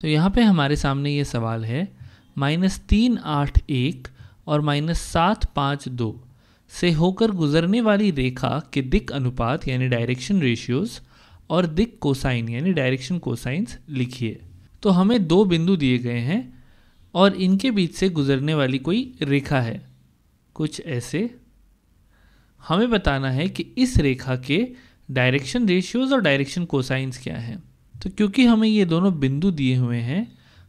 तो यहाँ पे हमारे सामने ये सवाल है माइनस तीन आठ एक और माइनस सात पाँच दो से होकर गुजरने वाली रेखा के दिक अनुपात यानी डायरेक्शन रेशियोज और दिक कोसाइन यानी डायरेक्शन कोसाइंस लिखिए तो हमें दो बिंदु दिए गए हैं और इनके बीच से गुजरने वाली कोई रेखा है कुछ ऐसे हमें बताना है कि इस रेखा के डायरेक्शन रेशियोज और डायरेक्शन कोसाइंस क्या हैं तो क्योंकि हमें ये दोनों बिंदु दिए हुए हैं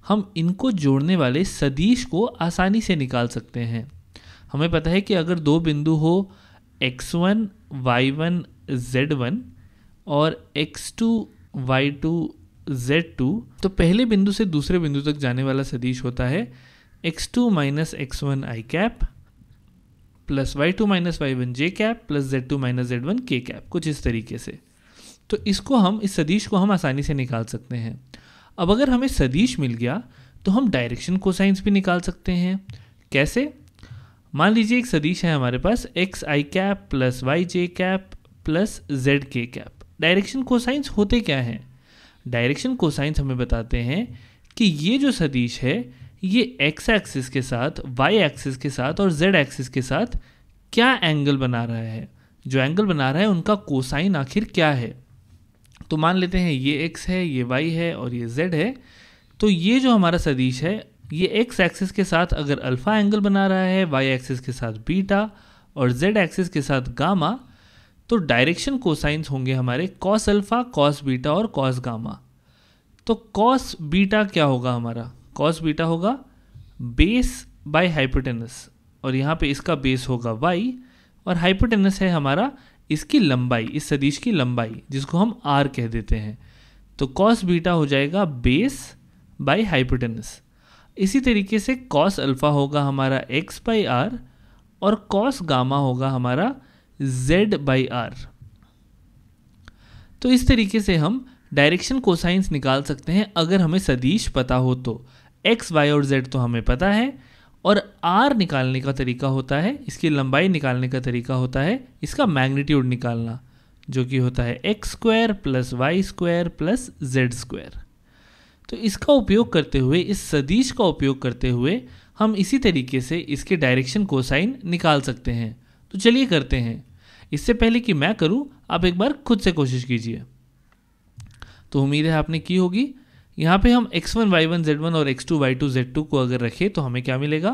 हम इनको जोड़ने वाले सदिश को आसानी से निकाल सकते हैं हमें पता है कि अगर दो बिंदु हो x one y one z one और x two y two z two तो पहले बिंदु से दूसरे बिंदु तक जाने वाला सदिश होता है x two minus x one i cap plus y two minus y one j cap plus z two minus z one k cap कुछ इस तरीके से तो इसको हम इस सदीश को हम आसानी से निकाल सकते हैं अब अगर हमें सदीश मिल गया तो हम डायरेक्शन कोसाइंस भी निकाल सकते हैं कैसे मान लीजिए एक सदीश है हमारे पास x i cap plus y j cap plus z k cap direction cosines होते क्या हैं डायरेक्शन कोसाइंस हमें बताते हैं कि ये जो सदीश है ये एक्स एक्सिस के साथ वाई एक्सिस के साथ और जेड एक्सिस के साथ क्या एंगल बना रहा है जो एंगल बना रहा है उनका कोसाइन आखिर क्या है तो मान लेते हैं ये एक्स है ये वाई है और ये जेड है तो ये जो हमारा सदीश है ये एक्स एक्सिस के साथ अगर अल्फ़ा एंगल बना रहा है वाई एक्सिस के साथ बीटा और जेड एक्सिस के साथ गामा तो डायरेक्शन कोसाइंस होंगे हमारे कॉस अल्फ़ा कॉस बीटा और कॉस गामा तो कॉस बीटा क्या होगा हमारा कॉस बीटा होगा बेस बाय हाइपोटेनस और यहाँ पे इसका बेस होगा वाई और हाइपोटेनस है हमारा इसकी लंबाई इस सदिश की लंबाई जिसको हम आर कह देते हैं तो कॉस बीटा हो जाएगा बेस बाई हाइपोटेनस इसी तरीके से कॉस अल्फ़ा होगा हमारा एक्स बाई आर और कॉस गामा होगा हमारा जेड बाई आर तो इस तरीके से हम डायरेक्शन कोसाइंस निकाल सकते हैं अगर हमें सदिश पता हो तो एक्स वाई और जेड तो हमें पता है और आर निकालने का तरीका होता है इसकी लंबाई निकालने का तरीका होता है इसका मैग्नीट्यूड निकालना जो कि होता है x square plus y square plus z square तो इसका उपयोग करते हुए इस सदीश का उपयोग करते हुए हम इसी तरीके से इसके डायरेक्शन कोसाइन निकाल सकते हैं तो चलिए करते हैं इससे पहले कि मैं करूं आप एक बार खुद से कोशिश कीजिए तो उम्मीद है आपने की होगी यहाँ पे हम x1, y1, z1 और x2, y2, z2 को अगर रखें तो हमें क्या मिलेगा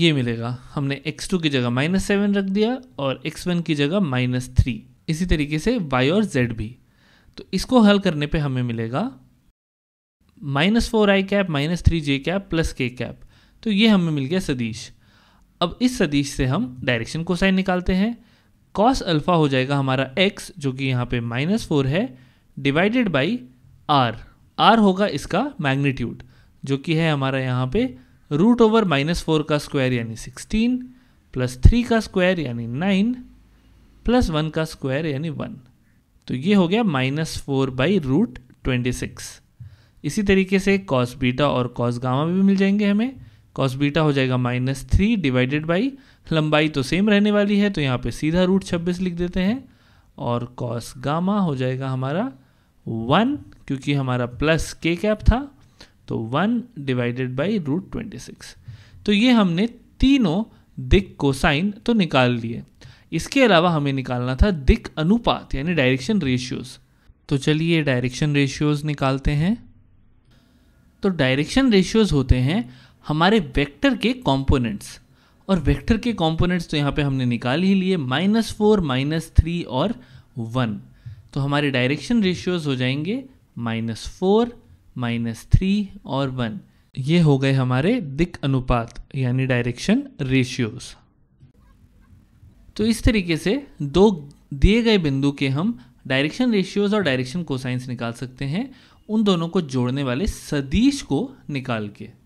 ये मिलेगा हमने x2 की जगह माइनस सेवन रख दिया और x1 की जगह माइनस थ्री इसी तरीके से y और z भी तो इसको हल करने पे हमें मिलेगा minus four i cap minus three j cap plus k cap तो ये हमें मिल गया सदीश अब इस सदीश से हम डायरेक्शन साइन निकालते हैं कॉस अल्फ़ा हो जाएगा हमारा एक्स जो कि यहाँ पे माइनस फोर है डिवाइडेड बाई आर आर होगा इसका मैग्नीट्यूड जो कि है हमारा यहाँ पे रूट ओवर माइनस फोर का स्क्वायर यानी सिक्सटीन प्लस थ्री का स्क्वायर यानी नाइन प्लस वन का स्क्वायर यानी वन तो ये हो गया minus four by root twenty six इसी तरीके से कॉस बीटा और कॉस गामा भी मिल जाएंगे हमें कॉस बीटा हो जाएगा माइनस थ्री डिवाइडेड बाई लंबाई तो सेम रहने वाली है तो यहाँ पे सीधा रूट छब्बीस लिख देते हैं और कॉस गामा हो जाएगा हमारा वन क्योंकि हमारा प्लस के कैप था तो one divided by root twenty six तो ये हमने तीनों दिक को साइन तो निकाल लिए इसके अलावा हमें निकालना था दिक अनुपात यानी डायरेक्शन रेशियोज तो चलिए डायरेक्शन रेशियोज निकालते हैं तो डायरेक्शन रेशियोज होते हैं हमारे वेक्टर के कंपोनेंट्स और वेक्टर के कंपोनेंट्स तो यहाँ पे हमने निकाल ही लिए माइनस फोर माइनस थ्री और वन तो हमारे डायरेक्शन रेशियोज हो जाएंगे माइनस फोर माइनस थ्री और वन ये हो गए हमारे दिक अनुपात यानी डायरेक्शन रेशियोज तो इस तरीके से दो दिए गए बिंदु के हम डायरेक्शन रेशियोज और डायरेक्शन कोसाइंस निकाल सकते हैं उन दोनों को जोड़ने वाले सदीश को निकाल के